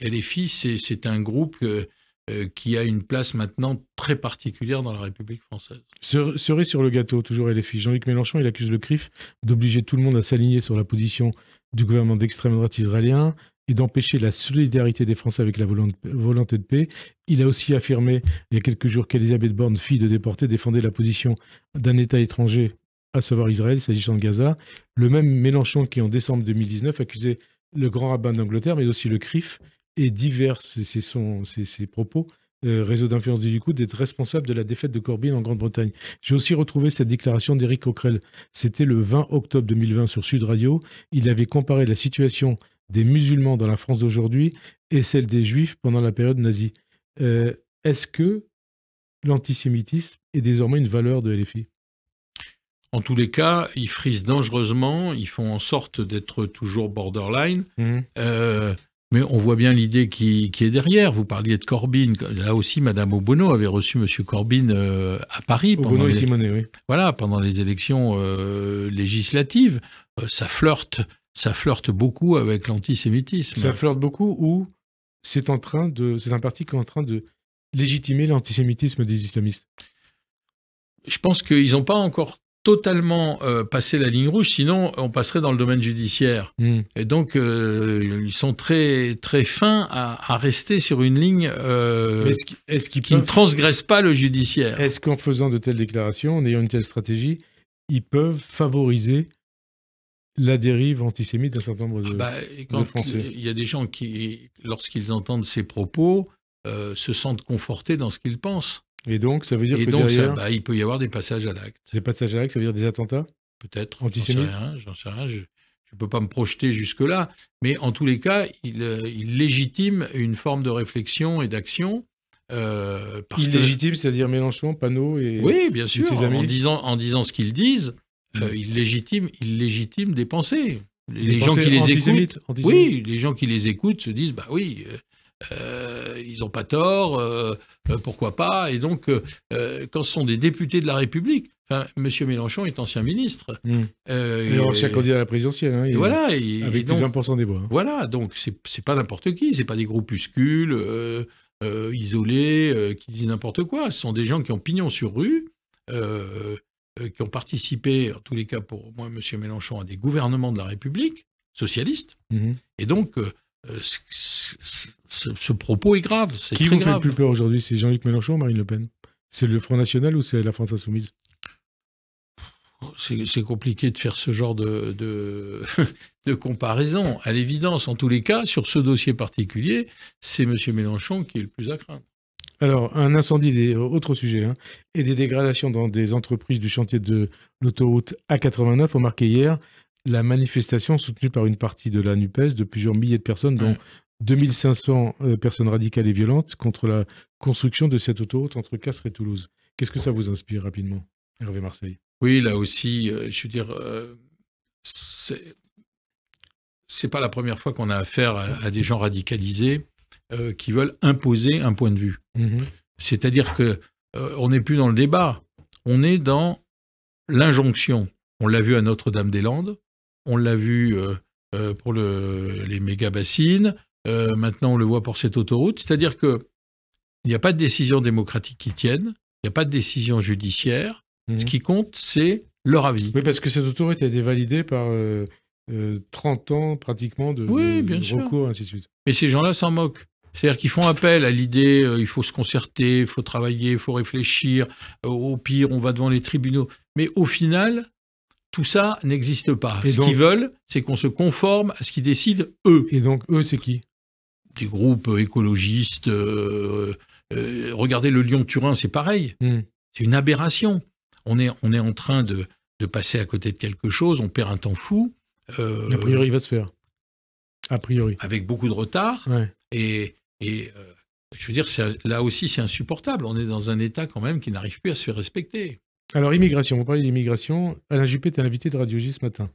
LFI, c'est, un groupe euh, euh, qui a une place maintenant très particulière dans la République française. serait sur le gâteau, toujours LFI. Jean-Luc Mélenchon, il accuse le CRIF d'obliger tout le monde à s'aligner sur la position du gouvernement d'extrême droite israélien et d'empêcher la solidarité des Français avec la volonté de paix. Il a aussi affirmé il y a quelques jours qu'Elisabeth Borne, fille de déportés, défendait la position d'un État étranger, à savoir Israël, s'agissant de Gaza. Le même Mélenchon qui, en décembre 2019, accusait le grand rabbin d'Angleterre, mais aussi le CRIF et divers, c'est ses propos, euh, réseau d'influence du coup, d'être responsable de la défaite de Corbyn en Grande-Bretagne. J'ai aussi retrouvé cette déclaration d'Éric Coquerel. C'était le 20 octobre 2020 sur Sud Radio. Il avait comparé la situation des musulmans dans la France d'aujourd'hui et celle des juifs pendant la période nazie. Euh, est-ce que l'antisémitisme est désormais une valeur de LFI En tous les cas, ils frisent dangereusement, ils font en sorte d'être toujours borderline. Mmh. Euh, mais on voit bien l'idée qui, est derrière. Vous parliez de Corbyn. Là aussi, Madame Obono avait reçu Monsieur Corbyn euh, à Paris. Voilà, pendant les élections législatives. ça flirte ça flirte beaucoup avec l'antisémitisme. Ça flirte beaucoup ou c'est en train de, c'est un parti qui est en train de légitimer l'antisémitisme des islamistes. Je pense qu'ils n'ont pas encore totalement euh, passé la ligne rouge, sinon on passerait dans le domaine judiciaire. Hmm. Et donc euh, ils sont très très fins à, rester sur une ligne euh, qui ne transgresse pas le judiciaire. Est-ce qu'en faisant de telles déclarations, en ayant une telle stratégie, ils peuvent favoriser la dérive antisémite d'un certain nombre de, ah bah, Français. Il y a des gens qui, lorsqu'ils entendent ces propos, euh, se sentent confortés dans ce qu'ils pensent. Et donc, ça veut dire que derrière... Bah, il peut y avoir des passages à l'acte. Des passages à l'acte, ça veut dire des attentats Peut-être. Antisémites J'en sais rien. Je ne peux pas me projeter jusque-là. Mais en tous les cas, il, euh, il légitime une forme de réflexion et d'action. Euh, parce c'est-à-dire Mélenchon, Panot et, oui, bien sûr, en disant ce qu'ils disent, euh, mm. il illégitime, illégitime des pensées. Les, gens qui les écoutent, oui, les gens qui les écoutent se disent bah oui, euh, euh, ils n'ont pas tort, pourquoi pas Et donc, quand ce sont des députés de la République, enfin, Monsieur Mélenchon est ancien ministre, mm. Il et ancien candidat à la présidentielle, voilà, donc, des voix. Voilà, donc c'est pas n'importe qui, c'est pas des groupuscules isolés qui disent n'importe quoi. Ce sont des gens qui ont pignon sur rue. Euh, qui ont participé, en tous les cas pour moi, M. Mélenchon, à des gouvernements de la République socialiste. Mhm. Et donc, euh, euh, ce, propos est grave. qui vous fait le plus peur aujourd'hui C'est Jean-Luc Mélenchon ou Marine Le Pen C'est le Front National ou c'est la France Insoumise c'est compliqué de faire ce genre de, de comparaison. À l'évidence, en tous les cas, sur ce dossier particulier, c'est M. Mélenchon qui est le plus à craindre. Alors, un incendie, des, euh, autre sujet, hein, et des dégradations dans des entreprises du chantier de l'autoroute A89 ont marqué hier la manifestation soutenue par une partie de la NUPES de plusieurs milliers de personnes, dont 2500 euh, personnes radicales et violentes, contre la construction de cette autoroute entre Castres et Toulouse. Qu'est-ce que ça vous inspire rapidement, Hervé Marseille Oui, là aussi, euh, je veux dire, c'est pas la première fois qu'on a affaire à, des gens radicalisés qui veulent imposer un point de vue. Mmh C'est-à-dire que euh, on n'est plus dans le débat, on est dans l'injonction. On l'a vu à Notre-Dame-des-Landes, on l'a vu euh, euh, pour les méga bassines, maintenant on le voit pour cette autoroute. C'est-à-dire que n'y a pas de décision démocratique qui tienne, il n'y a pas de décision judiciaire. Mmh Ce qui compte, c'est leur avis. Oui, parce que cette autoroute a été validée par 30 ans pratiquement de, recours, ainsi de suite. Mais ces gens-là s'en moquent. C'est-à-dire qu'ils font appel à l'idée, euh, il faut se concerter, il faut travailler, il faut réfléchir, euh, au pire, on va devant les tribunaux. Mais au final, tout ça n'existe pas. ce qu'ils veulent, c'est qu'on se conforme à ce qu'ils décident eux. Et donc, eux, c'est qui Des groupes euh, écologistes. regardez le Lyon-Turin, c'est pareil. Hmm. C'est une aberration. On est, on est en train de, de, passer à côté de quelque chose, on perd un temps fou. a priori, il va se faire. A priori. Avec beaucoup de retard. Et, et euh, je veux dire, là aussi, c'est insupportable. On est dans un État quand même qui n'arrive plus à se faire respecter. Alors, immigration, vous parlez d'immigration. Alain Juppé était invité de Radio J ce matin.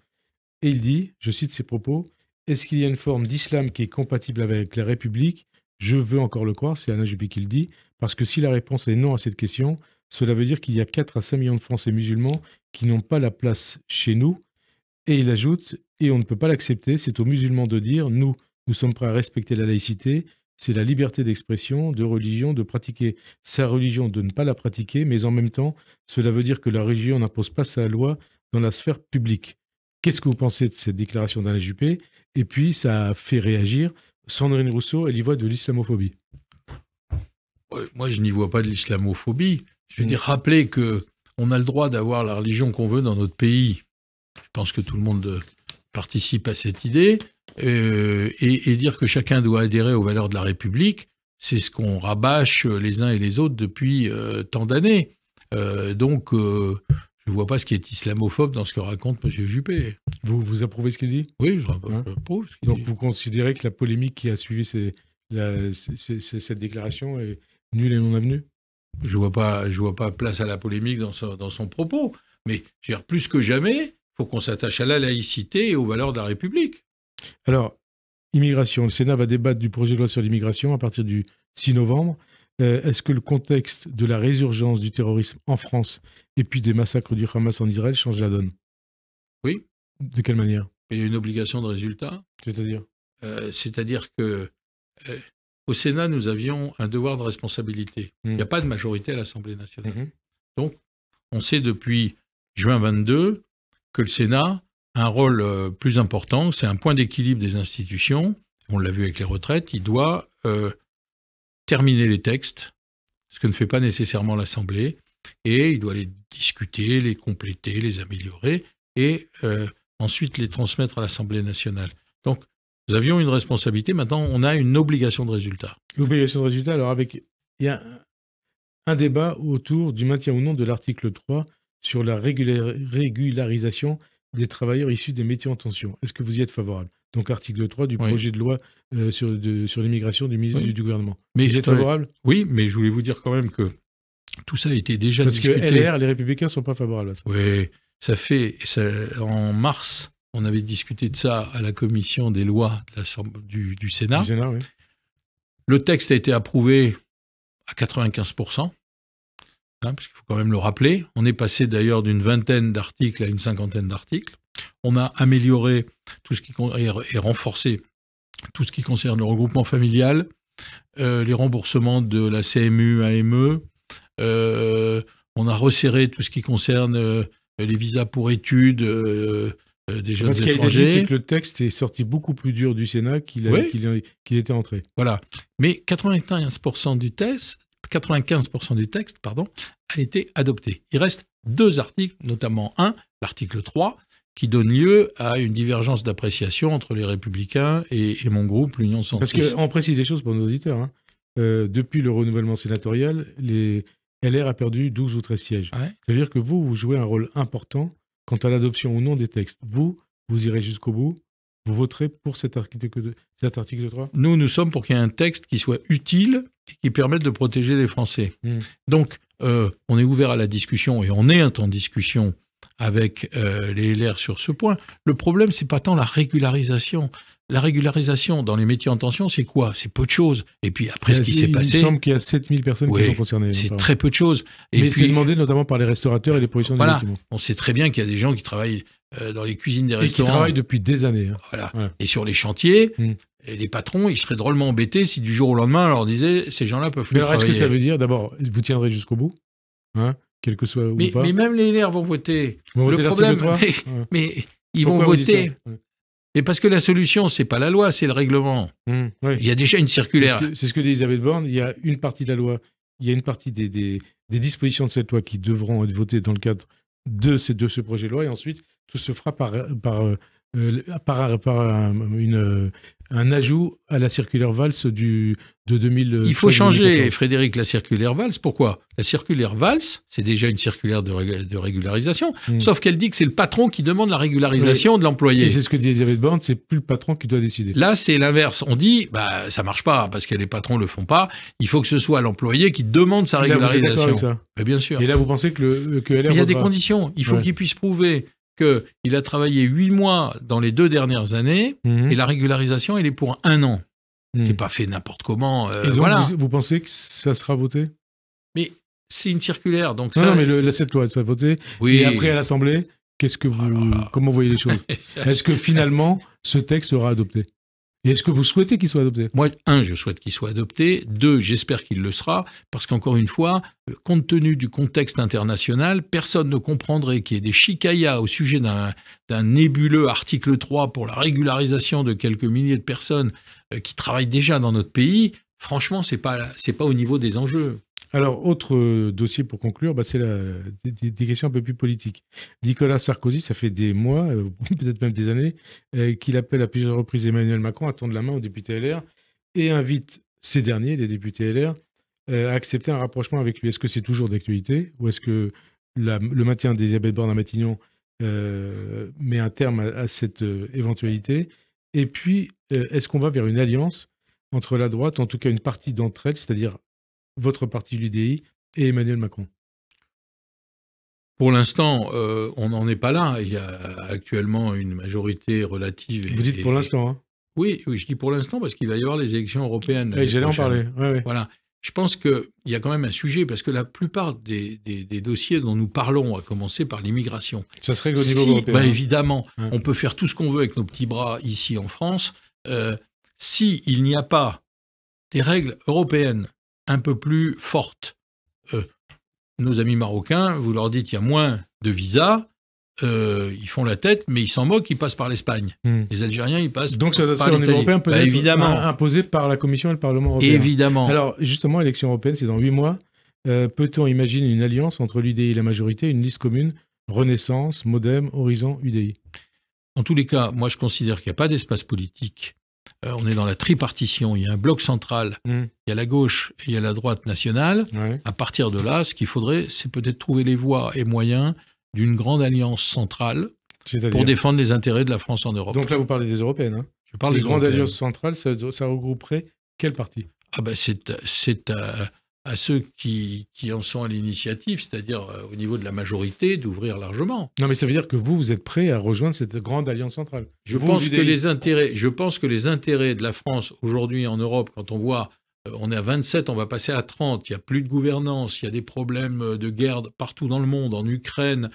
Et il dit, je cite ses propos, est-ce qu'il y a une forme d'islam qui est compatible avec la République Je veux encore le croire, c'est Alain Juppé qui le dit, parce que si la réponse est non à cette question, cela veut dire qu'il y a 4 à 5 millions de Français musulmans qui n'ont pas la place chez nous. Et il ajoute, et on ne peut pas l'accepter, c'est aux musulmans de dire, nous, nous sommes prêts à respecter la laïcité, c'est la liberté d'expression, de religion, de pratiquer sa religion, de ne pas la pratiquer, mais en même temps, cela veut dire que la religion n'impose pas sa loi dans la sphère publique. Qu'est-ce que vous pensez de cette déclaration d'Alain Juppé Et puis, ça a fait réagir Sandrine Rousseau, elle y voit de l'islamophobie. Moi, je n'y vois pas de l'islamophobie. Je veux mm. dire, rappeler que on a le droit d'avoir la religion qu'on veut dans notre pays. Je pense que tout le monde euh, participe à cette idée. Euh, et, dire que chacun doit adhérer aux valeurs de la République, c'est ce qu'on rabâche les uns et les autres depuis euh, tant d'années. Euh, donc, je ne vois pas ce qui est islamophobe dans ce que raconte M. Juppé. Vous, vous approuvez ce qu'il dit Oui, je, hein approuve dit. Donc, vous considérez que la polémique qui a suivi cette déclaration est nulle et non avenue je vois pas, je vois pas place à la polémique dans son, dans son propos. Mais plus que jamais, il faut qu'on s'attache à la laïcité et aux valeurs de la République. Alors, immigration. Le Sénat va débattre du projet de loi sur l'immigration à partir du 6 novembre. Euh, est-ce que le contexte de la résurgence du terrorisme en France et puis des massacres du Hamas en Israël change la donne Oui. De quelle manière Il y a une obligation de résultat. C'est-à-dire euh, C'est-à-dire que euh, au Sénat, nous avions un devoir de responsabilité. Il hmm. n'y a pas de majorité à l'Assemblée nationale. Mhm. Donc, on sait depuis juin 22 que le Sénat un rôle euh, plus important, c'est un point d'équilibre des institutions, on l'a vu avec les retraites, il doit euh, terminer les textes, ce que ne fait pas nécessairement l'Assemblée, et il doit les discuter, les compléter, les améliorer, et euh, ensuite les transmettre à l'Assemblée nationale. Donc, nous avions une responsabilité, maintenant on a une obligation de résultat. L'obligation de résultat, alors avec... Il y a un débat autour du maintien ou non de l'article 3 sur la régularisation des travailleurs issus des métiers en tension. Est-ce que vous y êtes favorable donc article 3 du projet de loi euh, sur, l'immigration du ministre du, gouvernement. Mais vous êtes favorable Oui, mais je voulais vous dire quand même que tout ça a été déjà discuté. Parce que LR, les Républicains ne sont pas favorables à ça. Oui, ça fait... en mars, on avait discuté de ça à la commission des lois du, Sénat. Le texte a été approuvé à 95%. Hein, parce puisqu'il faut quand même le rappeler. On est passé d'ailleurs d'une vingtaine d'articles à une cinquantaine d'articles. On a amélioré tout ce qui et renforcé tout ce qui concerne le regroupement familial, euh, les remboursements de la CMU, AME. Euh, on a resserré tout ce qui concerne euh, les visas pour études des jeunes étrangers. Ce qui a été dit, c'est que le texte est sorti beaucoup plus dur du Sénat qu'il était entré. Voilà. Mais 95% du, test, 95% du texte pardon, a été adopté. Il reste deux articles, notamment un, l'article 3, qui donne lieu à une divergence d'appréciation entre les Républicains et, mon groupe, l'Union centriste. Parce qu'on précise des choses pour nos auditeurs. Hein. Euh, depuis le renouvellement sénatorial, les LR a perdu 12 ou 13 sièges. C'est-à-dire que vous, vous jouez un rôle important quant à l'adoption ou non des textes. Vous, vous irez jusqu'au bout vous voterez pour cet article, de, cet article 3 Nous, nous sommes pour qu'il y ait un texte qui soit utile et qui permette de protéger les Français. Hmm. Donc, euh, on est ouvert à la discussion et on est en discussion avec euh, les LR sur ce point. Le problème, c'est pas tant la régularisation. La régularisation dans les métiers en tension, c'est quoi C'est peu de choses. Et puis après ce qui s'est passé. Il semble qu'il y a 7000 personnes qui sont concernées. C'est très peu de choses. Mais c'est demandé notamment par les restaurateurs et les productions de On sait très bien qu'il y a des gens qui travaillent euh, dans les cuisines des restaurants. Et qui travaillent depuis des années. Hein. Voilà. Et sur les chantiers, hmm. et les patrons, ils seraient drôlement embêtés si du jour au lendemain, on leur disait ces gens-là peuvent plus Mais alors, est-ce que ça veut dire, d'abord, vous tiendrez jusqu'au bout hein, Quel que soit. Mais, mais même les LR vont voter. Vont le problème, mais, ils vont voter. Mais parce que la solution, c'est pas la loi, c'est le règlement. Hmm, il y a déjà une circulaire. C'est ce, que, dit Elisabeth Borne. Il y a une partie de la loi, il y a une partie des, des, dispositions de cette loi qui devront être votées dans le cadre de, ces, de ce projet de loi. Et ensuite, tout se fera par, par, euh, euh, par, par une, un ajout à la circulaire valse du, de 2000. Il faut changer, Frédéric, la circulaire valse. Pourquoi La circulaire valse, c'est déjà une circulaire de, de régularisation, hmm. sauf qu'elle dit que c'est le patron qui demande la régularisation de l'employé. Et c'est ce que dit Elisabeth Borne, c'est plus le patron qui doit décider. Là, c'est l'inverse. On dit, bah, ça marche pas, parce que les patrons le font pas. Il faut que ce soit l'employé qui demande sa régularisation. bien sûr. Et là, vous pensez que le Il y a des conditions. Il faut qu'il puisse prouver qu'il a travaillé huit mois dans les deux dernières années mhm. et la régularisation, elle est pour un an. Mmh. C'est pas fait n'importe comment. Euh, voilà. vous, pensez que ça sera voté Mais c'est une circulaire, donc ça. Non, mais le, cette loi, sera votée. Oui. Et après à l'Assemblée, qu'est-ce que vous, ah comment vous voyez les choses Est-ce que finalement, ce texte sera adopté est-ce que vous souhaitez qu'il soit adopté Moi, un, je souhaite qu'il soit adopté. Deux, j'espère qu'il le sera, parce qu'encore une fois, euh, compte tenu du contexte international, personne ne comprendrait qu'il y ait des chicayas au sujet d'un nébuleux article 3 pour la régularisation de quelques milliers de personnes euh, qui travaillent déjà dans notre pays. Franchement, c'est pas c'est pas au niveau des enjeux. Alors, autre euh, dossier pour conclure, bah, c'est des, questions un peu plus politiques. Nicolas Sarkozy, ça fait des mois, euh, peut-être même des années, euh, qu'il appelle à plusieurs reprises Emmanuel Macron à tendre la main aux députés LR et invite ces derniers, les députés LR, à accepter un rapprochement avec lui. Est-ce que c'est toujours d'actualité ou est-ce que le maintien d'Elisabeth Borne à Matignon met un terme à, à cette éventualité Et puis, est-ce qu'on va vers une alliance entre la droite, en tout cas une partie d'entre elles, c'est-à-dire votre parti, l'UDI, et Emmanuel Macron pour l'instant, euh, on n'en est pas là. Il y a actuellement une majorité relative. Vous dites pour l'instant, hein. oui, oui, je dis pour l'instant parce qu'il va y avoir les élections européennes. Oui, J'allais en parler. Voilà. Je pense qu'il y a quand même un sujet, parce que la plupart des, dossiers dont nous parlons, à commencer par l'immigration. Ça serait au niveau européen. Ben, évidemment, on peut faire tout ce qu'on veut avec nos petits bras ici en France. Euh, si il n'y a pas des règles européennes un peu plus forte. Euh, nos amis marocains, vous leur dites il y a moins de visas, euh, ils font la tête, mais ils s'en moquent, ils passent par l'Espagne. Hmm. Les Algériens, ils passent Donc ça doit bah, être évidemment. Euh, imposé par la Commission et le Parlement européen. Évidemment. Alors justement, l'élection européenne, c'est dans huit mois. Peut-on imaginer une alliance entre l'UDI et la majorité, une liste commune Renaissance, Modem, Horizon, UDI En tous les cas, moi je considère qu'il n'y a pas d'espace politique euh, on est dans la tripartition. Il y a un bloc central, mm. il y a la gauche et il y a la droite nationale. À partir de là, ce qu'il faudrait, c'est peut-être trouver les voies et moyens d'une grande alliance centrale pour défendre les intérêts de la France en Europe. Donc là, vous parlez des européennes. Hein. Je parle des grandes alliances centrales. Ça, regrouperait quel parti Ah ben, c'est euh, à ceux qui, qui en sont à l'initiative, c'est-à-dire euh, au niveau de la majorité, d'ouvrir largement. Non, mais ça veut dire que vous, vous êtes prêt à rejoindre cette grande alliance centrale. Je, pense, que les intérêts, je pense que les intérêts de la France aujourd'hui en Europe, quand on voit, euh, on est à 27, on va passer à 30, il n'y a plus de gouvernance, il y a des problèmes euh, de guerre partout dans le monde, en Ukraine,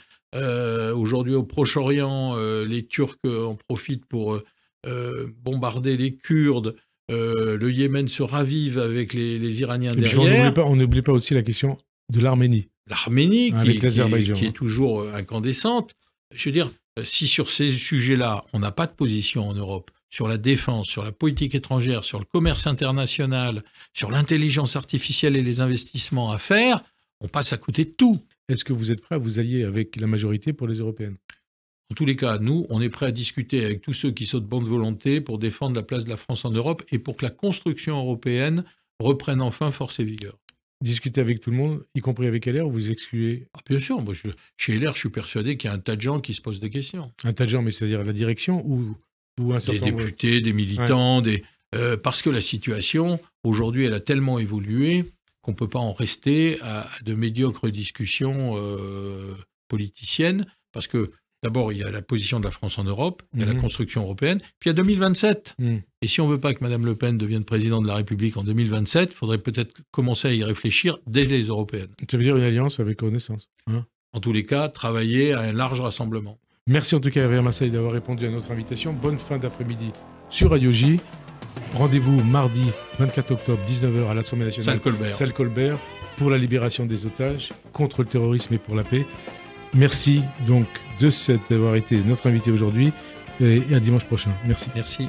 aujourd'hui au Proche-Orient, les Turcs en profitent pour bombarder les Kurdes. Euh, le Yémen se ravive avec les, Iraniens derrière. on n'oublie pas, aussi la question de l'Arménie. L'Arménie, qui, qui, qui, est hein. toujours euh, incandescente. Je veux dire, euh, si sur ces sujets-là, on n'a pas de position en Europe, sur la défense, sur la politique étrangère, sur le commerce international, sur l'intelligence artificielle et les investissements à faire, on passe à côté tout. Est-ce que vous êtes prêt à vous allier avec la majorité pour les européennes en tous les cas, nous, on est prêt à discuter avec tous ceux qui sont de bonne volonté pour défendre la place de la France en Europe et pour que la construction européenne reprenne enfin force et vigueur. Discuter avec tout le monde, y compris avec LR, vous excluez ah, Bien sûr, moi, chez LR, je suis persuadé qu'il y a un tas de gens qui se posent des questions. Un tas de gens, mais c'est-à-dire la direction ou, un certain Des députés, des militants, des, euh, parce que la situation, aujourd'hui, elle a tellement évolué qu'on ne peut pas en rester à, de médiocres discussions euh, politiciennes, parce que D'abord, il y a la position de la France en Europe, il y a la mhm. construction européenne, puis il y a 2027. Mm. Et si on ne veut pas que Mme Le Pen devienne présidente de la République en 2027, il faudrait peut-être commencer à y réfléchir dès les européennes. Ça veut dire une alliance avec Renaissance. Hein en tous les cas, travailler à un large rassemblement. Merci en tout cas, Hervé Marseille, d'avoir répondu à notre invitation. Bonne fin d'après-midi sur Radio J. Rendez-vous mardi 24 octobre, 19h à l'Assemblée nationale. Salle Colbert. Salle Colbert pour la libération des otages, contre le terrorisme et pour la paix. Merci donc de cette, avoir été notre invité aujourd'hui et à dimanche prochain. Merci. Merci.